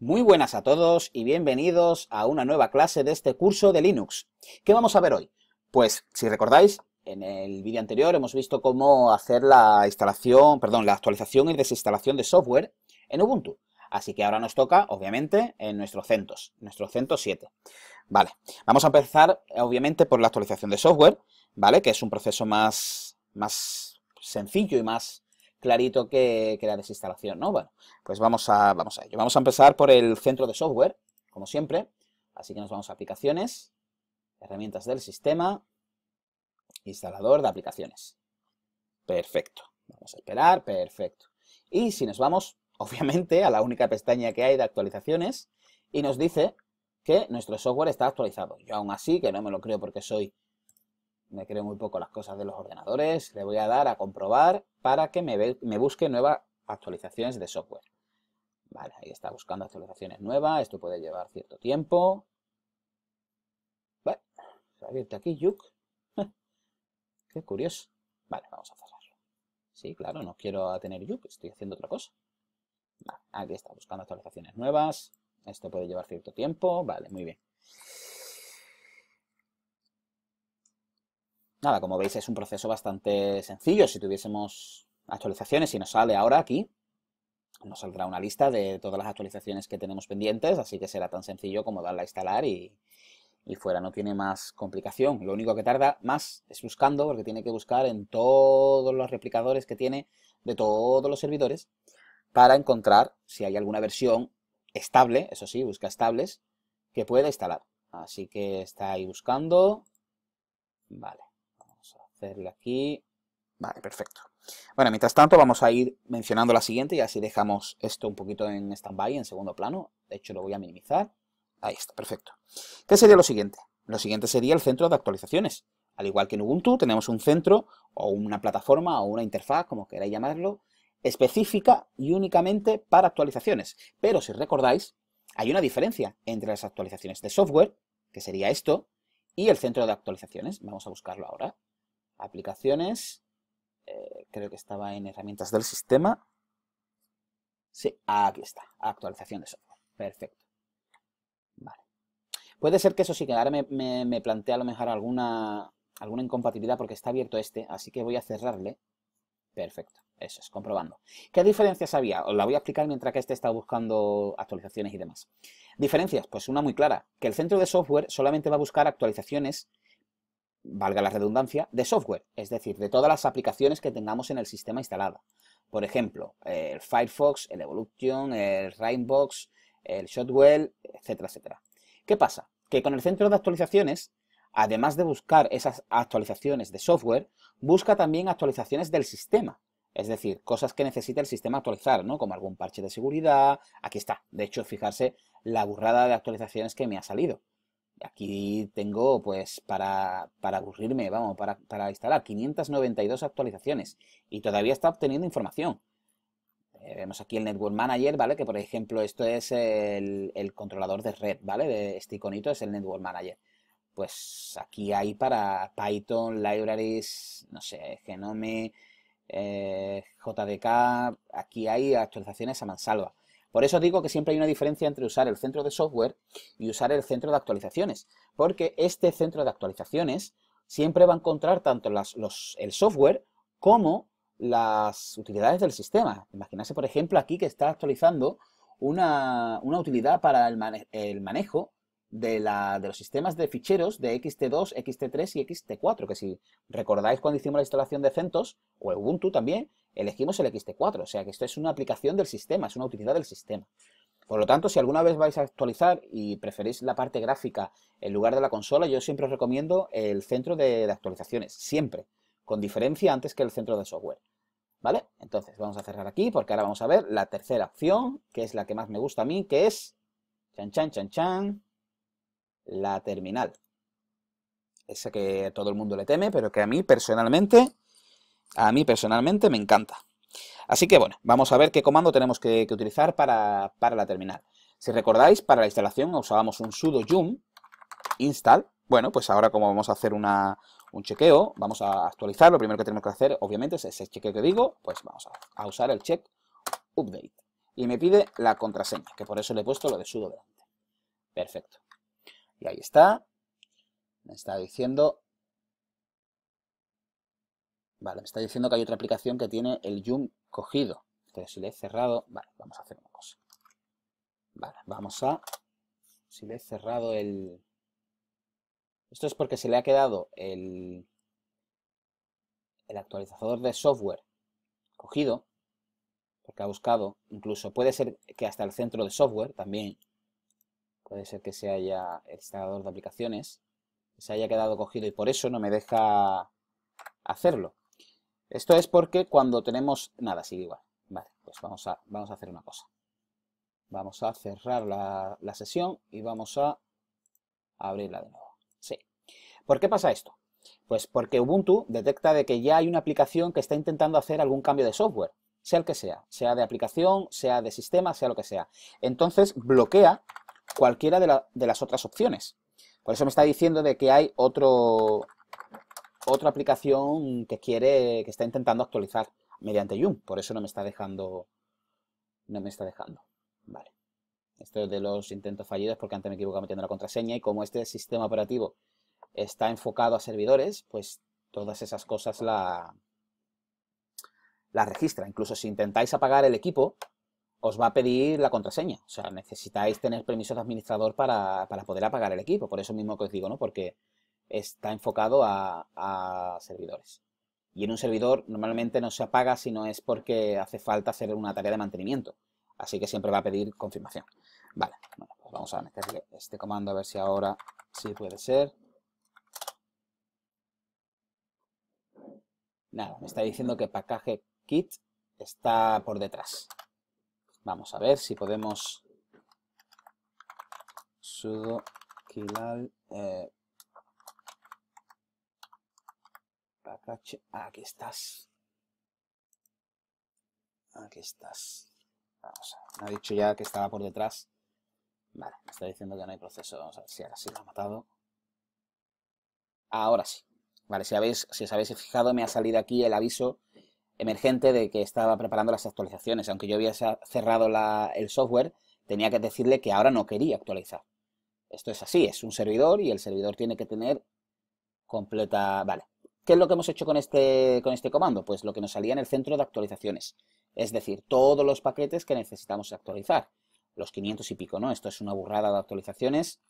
Muy buenas a todos y bienvenidos a una nueva clase de este curso de Linux. ¿Qué vamos a ver hoy? Pues, si recordáis, en el vídeo anterior hemos visto cómo hacer la instalación, perdón, la actualización y desinstalación de software en Ubuntu. Así que ahora nos toca, obviamente, en nuestro CentOS, nuestro CentOS 7. Vale, vamos a empezar, obviamente, por la actualización de software, ¿vale? Que es un proceso más, más sencillo y más clarito que, la desinstalación, ¿no? Bueno, pues vamos a, vamos a ello. Vamos a empezar por el centro de software, como siempre. Así que nos vamos a aplicaciones, herramientas del sistema, instalador de aplicaciones. Perfecto. Vamos a esperar, perfecto. Y si nos vamos, obviamente, a la única pestaña que hay de actualizaciones, y nos dice que nuestro software está actualizado. Yo aún así, que no me lo creo porque soy me creo muy poco las cosas de los ordenadores, le voy a dar a comprobar para que me, me busque nuevas actualizaciones de software. Vale, ahí está buscando actualizaciones nuevas, esto puede llevar cierto tiempo. Vale, se ha abierto aquí, yuk. Qué curioso. Vale, vamos a cerrarlo. Sí, claro, no quiero tener yuk, estoy haciendo otra cosa. Vale, aquí está, buscando actualizaciones nuevas. Esto puede llevar cierto tiempo. Vale, muy bien. nada, como veis es un proceso bastante sencillo. Si tuviésemos actualizaciones, y nos sale ahora aquí, nos saldrá una lista de todas las actualizaciones que tenemos pendientes, así que será tan sencillo como darla a instalar y, y fuera, no tiene más complicación. Lo único que tarda más es buscando, porque tiene que buscar en todos los replicadores que tiene de todos los servidores para encontrar si hay alguna versión estable, eso sí, busca estables, que pueda instalar. Así que está ahí buscando. Vale hacerle aquí. Vale, perfecto. Bueno, mientras tanto vamos a ir mencionando la siguiente y así dejamos esto un poquito en stand-by, en segundo plano. De hecho, lo voy a minimizar. Ahí está, perfecto. ¿Qué sería lo siguiente? Lo siguiente sería el centro de actualizaciones. Al igual que en Ubuntu, tenemos un centro o una plataforma o una interfaz, como queráis llamarlo, específica y únicamente para actualizaciones. Pero si recordáis, hay una diferencia entre las actualizaciones de software, que sería esto, y el centro de actualizaciones. Vamos a buscarlo ahora aplicaciones, eh, creo que estaba en herramientas del sistema. Sí, aquí está, actualización de software. Perfecto. Vale. Puede ser que eso sí, que ahora me, plantea a lo mejor alguna, alguna incompatibilidad porque está abierto este, así que voy a cerrarle. Perfecto, eso es, comprobando. ¿Qué diferencias había? Os la voy a explicar mientras que este está buscando actualizaciones y demás. Diferencias, pues una muy clara, que el centro de software solamente va a buscar actualizaciones valga la redundancia, de software, es decir, de todas las aplicaciones que tengamos en el sistema instalada. Por ejemplo, el Firefox, el Evolution, el Rainbox, el Shotwell, etcétera, etcétera. ¿Qué pasa? Que con el centro de actualizaciones, además de buscar esas actualizaciones de software, busca también actualizaciones del sistema. Es decir, cosas que necesita el sistema actualizar, ¿no? Como algún parche de seguridad. Aquí está. De hecho, fijarse la burrada de actualizaciones que me ha salido aquí tengo pues para, aburrirme, vamos, para, instalar 592 actualizaciones y todavía está obteniendo información. Eh, vemos aquí el Network Manager, ¿vale? Que por ejemplo esto es el, controlador de red, ¿vale? De este iconito es el Network Manager. Pues aquí hay para Python, libraries, no sé, Genome, eh, JDK, aquí hay actualizaciones a mansalva. Por eso digo que siempre hay una diferencia entre usar el centro de software y usar el centro de actualizaciones, porque este centro de actualizaciones siempre va a encontrar tanto el software como las utilidades del sistema. Imagínense, por ejemplo, aquí que está actualizando una, utilidad para el, manejo de, de, los sistemas de ficheros de XT2, XT3 y XT4, que si recordáis cuando hicimos la instalación de CentOS, o Ubuntu también, elegimos el XT4, o sea que esto es una aplicación del sistema, es una utilidad del sistema. Por lo tanto, si alguna vez vais a actualizar y preferís la parte gráfica en lugar de la consola, yo siempre os recomiendo el centro de, actualizaciones, siempre, con diferencia antes que el centro de software. ¿Vale? Entonces, vamos a cerrar aquí porque ahora vamos a ver la tercera opción, que es la que más me gusta a mí, que es, chan, chan, chan, chan, la terminal. Esa que todo el mundo le teme, pero que a mí personalmente a mí personalmente me encanta. Así que bueno, vamos a ver qué comando tenemos que, utilizar para, la terminal. Si recordáis, para la instalación usábamos un sudo yum install. Bueno, pues ahora como vamos a hacer un chequeo, vamos a actualizar. Lo primero que tenemos que hacer, obviamente, es ese chequeo que digo. Pues vamos a, a usar el check update. Y me pide la contraseña, que por eso le he puesto lo de sudo delante. Perfecto. Y ahí está. Me está diciendo Vale, me está diciendo que hay otra aplicación que tiene el yum cogido. Entonces, si le he cerrado... Vale, vamos a hacer una cosa. Vale, vamos a... Si le he cerrado el... Esto es porque se le ha quedado el, el actualizador de software cogido, porque ha buscado, incluso puede ser que hasta el centro de software también, puede ser que se haya el instalador de aplicaciones, se haya quedado cogido y por eso no me deja hacerlo. Esto es porque cuando tenemos... Nada, sigue igual. Vale, pues vamos a, vamos a hacer una cosa. Vamos a cerrar la, sesión y vamos a abrirla de nuevo. Sí. ¿Por qué pasa esto? Pues porque Ubuntu detecta de que ya hay una aplicación que está intentando hacer algún cambio de software, sea el que sea, sea de aplicación, sea de sistema, sea lo que sea. Entonces bloquea cualquiera de, de las otras opciones. Por eso me está diciendo de que hay otro, otra aplicación que quiere, que está intentando actualizar mediante Yum, por eso no me está dejando, no me está dejando, vale. Esto es de los intentos fallidos porque antes me equivocaba metiendo la contraseña y como este sistema operativo está enfocado a servidores, pues todas esas cosas la, la registra. Incluso si intentáis apagar el equipo, os va a pedir la contraseña. O sea, necesitáis tener permiso de administrador para, para poder apagar el equipo. Por eso mismo que os digo, ¿no? Porque está enfocado a, servidores. Y en un servidor normalmente no se apaga si no es porque hace falta hacer una tarea de mantenimiento. Así que siempre va a pedir confirmación. Vale, bueno, pues vamos a meterle este comando a ver si ahora sí puede ser. Nada, me está diciendo que package kit está por detrás. Vamos a ver si podemos sudo kilal eh, aquí estás. Aquí estás. Me ha dicho ya que estaba por detrás. Vale, me está diciendo que no hay proceso. Vamos a ver si ahora sí lo ha matado. Ahora sí. Vale, si, habéis, si os habéis fijado, me ha salido aquí el aviso emergente de que estaba preparando las actualizaciones. Aunque yo hubiese cerrado el software, tenía que decirle que ahora no quería actualizar. Esto es así, es un servidor y el servidor tiene que tener completa... Vale, ¿Qué es lo que hemos hecho con este, con este comando? Pues lo que nos salía en el centro de actualizaciones, es decir, todos los paquetes que necesitamos actualizar, los 500 y pico, ¿no? Esto es una burrada de actualizaciones,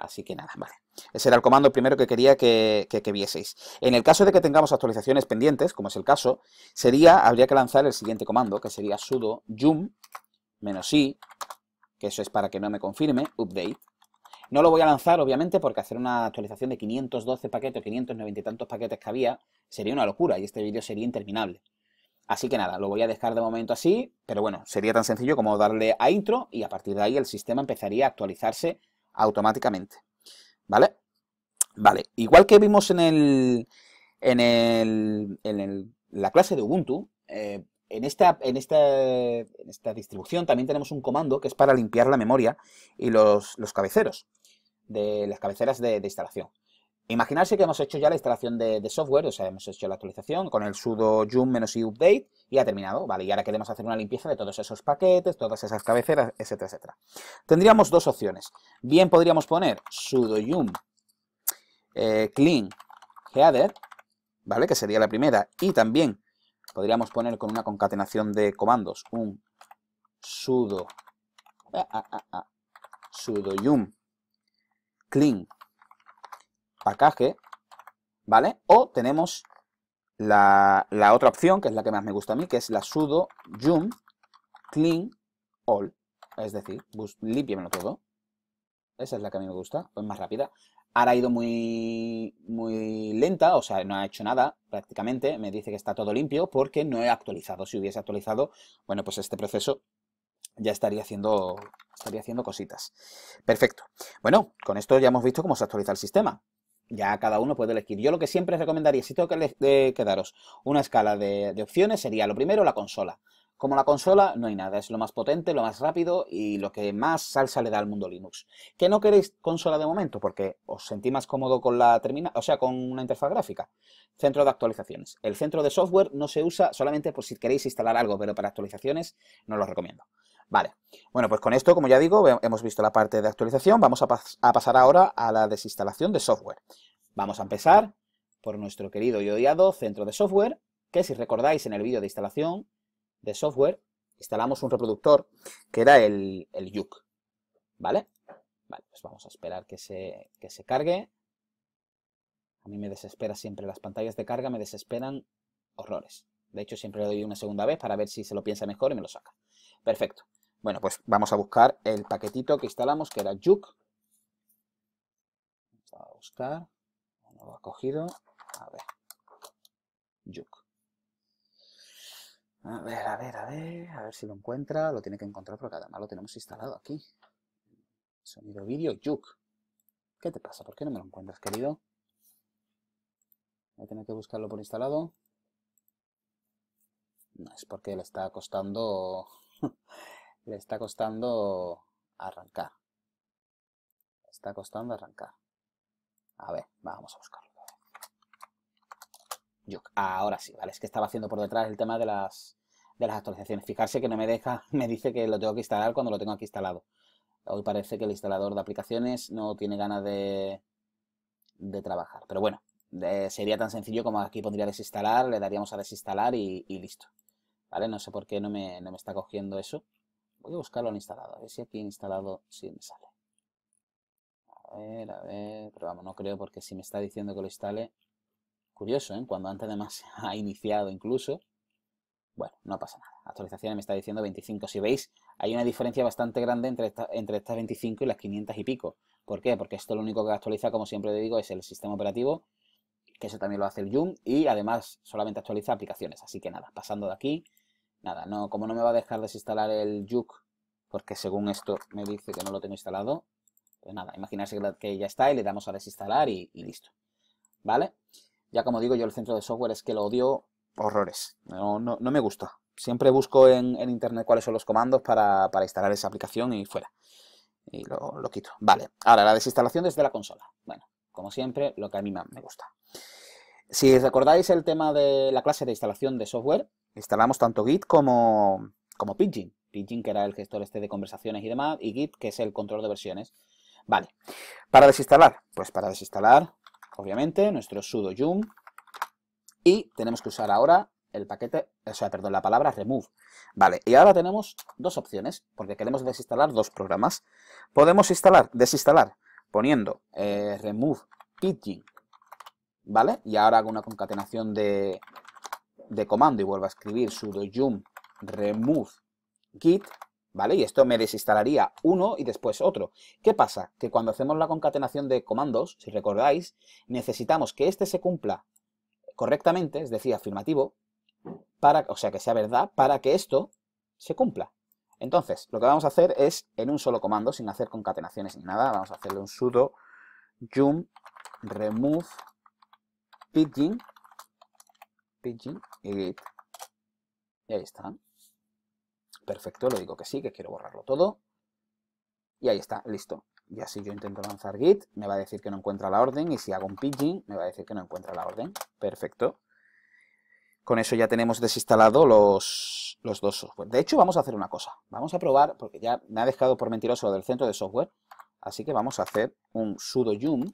Así que nada, vale. Ese era el comando primero que quería que, que, vieseis. En el caso de que tengamos actualizaciones pendientes, como es el caso, sería, habría que lanzar el siguiente comando, que sería sudo yum -i, que eso es para que no me confirme, update, no lo voy a lanzar, obviamente, porque hacer una actualización de 512 paquetes, 590 y tantos paquetes que había, sería una locura y este vídeo sería interminable. Así que nada, lo voy a dejar de momento así, pero bueno, sería tan sencillo como darle a intro y a partir de ahí el sistema empezaría a actualizarse automáticamente. ¿Vale? Vale, igual que vimos en el, en, el, en el, la clase de Ubuntu, eh, en esta, en, esta distribución también tenemos un comando que es para limpiar la memoria y los, cabeceros, de las cabeceras de, instalación. Imaginarse que hemos hecho ya la instalación de, software, o sea, hemos hecho la actualización con el sudo yum update y ha terminado, ¿vale? Y ahora queremos hacer una limpieza de todos esos paquetes, todas esas cabeceras, etcétera, etcétera. Tendríamos dos opciones. Bien podríamos poner sudo yum eh, clean header, ¿vale? Que sería la primera, y también podríamos poner con una concatenación de comandos un sudo eh, ah, ah, ah, sudo yum clean package, ¿vale? O tenemos la, otra opción, que es la que más me gusta a mí, que es la sudo yum clean all, es decir, límpiamelo todo. Esa es la que a mí me gusta, es pues más rápida. Ahora ha ido muy, muy lenta, o sea, no ha hecho nada prácticamente. Me dice que está todo limpio porque no he actualizado. Si hubiese actualizado, bueno, pues este proceso ya estaría haciendo, estaría haciendo cositas. Perfecto. Bueno, con esto ya hemos visto cómo se actualiza el sistema. Ya cada uno puede elegir. Yo lo que siempre recomendaría, si tengo que, quedaros una escala de opciones, sería lo primero la consola. Como la consola, no hay nada, es lo más potente, lo más rápido y lo que más salsa le da al mundo Linux. Que no queréis consola de momento porque os sentí más cómodo con la terminal, o sea, con una interfaz gráfica. Centro de actualizaciones. El centro de software no se usa solamente por si queréis instalar algo, pero para actualizaciones no lo recomiendo. Vale, bueno, pues con esto, como ya digo, hemos visto la parte de actualización, vamos a, a pasar ahora a la desinstalación de software. Vamos a empezar por nuestro querido y odiado centro de software, que si recordáis en el vídeo de instalación de software, instalamos un reproductor que era el, el ¿vale? pues vamos a esperar que se, que se cargue. A mí me desespera siempre, las pantallas de carga me desesperan horrores. De hecho, siempre le doy una segunda vez para ver si se lo piensa mejor y me lo saca. Perfecto. Bueno, pues vamos a buscar el paquetito que instalamos, que era Yuk. Vamos a buscar. No lo ha cogido. A ver. Yuk. A ver, a ver, a ver, a ver si lo encuentra. Lo tiene que encontrar porque además lo tenemos instalado aquí. Sonido vídeo, yuk. ¿Qué te pasa? ¿Por qué no me lo encuentras, querido? Voy a tener que buscarlo por instalado. No, es porque le está costando... le está costando arrancar. Le está costando arrancar. A ver, vamos a buscarlo. Yuk. Ahora sí, ¿vale? Es que estaba haciendo por detrás el tema de las de las actualizaciones. Fijarse que no me deja, me dice que lo tengo que instalar cuando lo tengo aquí instalado. Hoy parece que el instalador de aplicaciones no tiene ganas de, de trabajar. Pero bueno, sería tan sencillo como aquí podría desinstalar, le daríamos a desinstalar y, listo. ¿Vale? No sé por qué no me, está cogiendo eso. Voy a buscarlo en instalado, a ver si aquí instalado sí me sale. A ver, a ver, pero vamos, no creo porque si me está diciendo que lo instale, curioso, ¿eh? Cuando antes además ha iniciado incluso, bueno, no pasa nada. Actualizaciones me está diciendo 25. Si veis, hay una diferencia bastante grande entre, entre estas 25 y las 500 y pico. ¿Por qué? Porque esto lo único que actualiza, como siempre digo, es el sistema operativo, que eso también lo hace el Yum y además solamente actualiza aplicaciones. Así que nada, pasando de aquí, nada, no, como no me va a dejar desinstalar el YUK, porque según esto me dice que no lo tengo instalado, pues nada, imaginarse que ya está y le damos a desinstalar y, y listo. ¿Vale? Ya como digo, yo el centro de software es que lo odio horrores. No, me gusta. Siempre busco en, internet cuáles son los comandos para, instalar esa aplicación y fuera. Y lo, quito. Vale, ahora la desinstalación desde la consola. Bueno, como siempre, lo que a mí me gusta. Si recordáis el tema de la clase de instalación de software, instalamos tanto Git como, como Pidgin. Pidgin, que era el gestor este de conversaciones y demás, y Git, que es el control de versiones. Vale, para desinstalar, pues para desinstalar, obviamente, nuestro sudo yum y tenemos que usar ahora el paquete, o sea, perdón, la palabra remove. Vale, y ahora tenemos dos opciones, porque queremos desinstalar dos programas. Podemos instalar, desinstalar poniendo eh, remove pidgin, ¿vale? Y ahora hago una concatenación de, de comando y vuelvo a escribir sudo yum remove git, ¿vale? Y esto me desinstalaría uno y después otro. ¿Qué pasa? Que cuando hacemos la concatenación de comandos, si recordáis, necesitamos que este se cumpla correctamente, es decir, afirmativo, para, o sea, que sea verdad, para que esto se cumpla. Entonces, lo que vamos a hacer es, en un solo comando, sin hacer concatenaciones ni nada, vamos a hacerle un sudo yum remove pidgin, pidgin edit. Y ahí está. Perfecto, lo digo que sí, que quiero borrarlo todo. Y ahí está, listo. Y así yo intento lanzar git, me va a decir que no encuentra la orden, y si hago un pidgin, me va a decir que no encuentra la orden. Perfecto. Con eso ya tenemos desinstalado los, dos software. De hecho, vamos a hacer una cosa. Vamos a probar, porque ya me ha dejado por mentiroso lo del centro de software, así que vamos a hacer un sudo yum,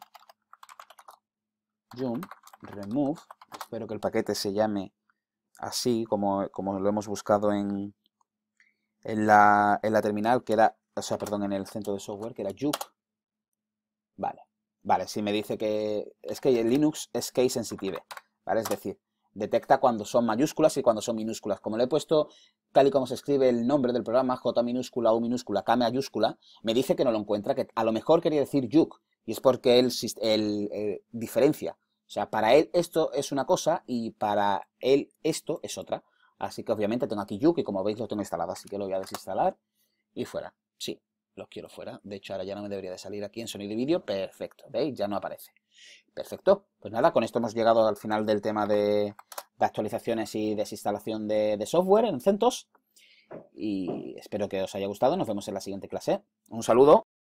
yum remove, espero que el paquete se llame así, como, lo hemos buscado en, en la, en la, terminal, que era o sea, perdón, en el centro de software, que era Juke. Vale, vale, si me dice que es que Linux es case sensitive, ¿vale? Es decir, detecta cuando son mayúsculas y cuando son minúsculas. Como le he puesto tal y como se escribe el nombre del programa, J minúscula, U minúscula, K mayúscula, me dice que no lo encuentra, que a lo mejor quería decir Juke, y es porque él, eh, diferencia. O sea, para él esto es una cosa y para él esto es otra. Así que obviamente tengo aquí Juke y como veis lo tengo instalado, así que lo voy a desinstalar y fuera. Sí, los quiero fuera. De hecho, ahora ya no me debería de salir aquí en sonido y vídeo. Perfecto, ¿veis? Ya no aparece. Perfecto. Pues nada, con esto hemos llegado al final del tema de, actualizaciones y desinstalación de, de software en CentOS. Y espero que os haya gustado. Nos vemos en la siguiente clase. Un saludo.